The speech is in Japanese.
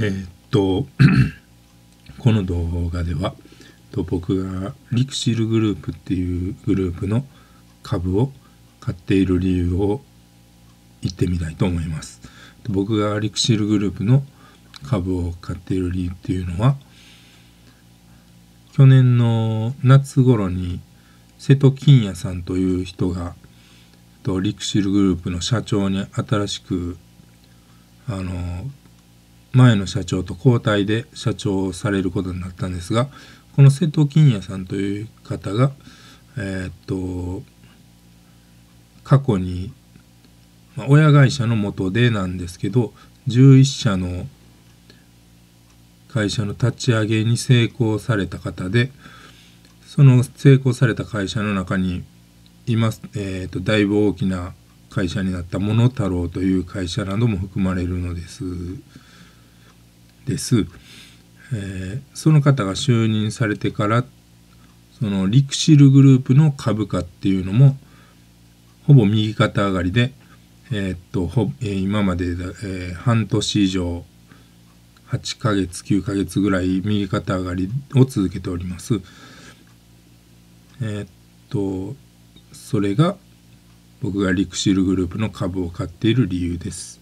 えー、っと この動画ではと僕がリクシルグループっていうグループの株を買っている理由を言ってみたいと思います僕がリクシルグループの株を買っている理由っていうのは去年の夏頃に瀬戸金也さんという人がリクシルグループの社長に新しくあの前の社長と交代で社長をされることになったんですがこの瀬戸金也さんという方がえー、っと過去に、まあ、親会社の元でなんですけど11社の会社の立ち上げに成功された方でその成功された会社の中に今、えーと、とだいぶ大きな会社になったモノタロウという会社なども含まれるのです。です。えー、その方が就任されてからそのリクシルグループの株価っていうのもほぼ右肩上がりで、えー、っとほえー、今まで、えー、半年以上8ヶ月9ヶ月ぐらい右肩上がりを続けております。えっとそれが僕がリクシルグループの株を買っている理由です。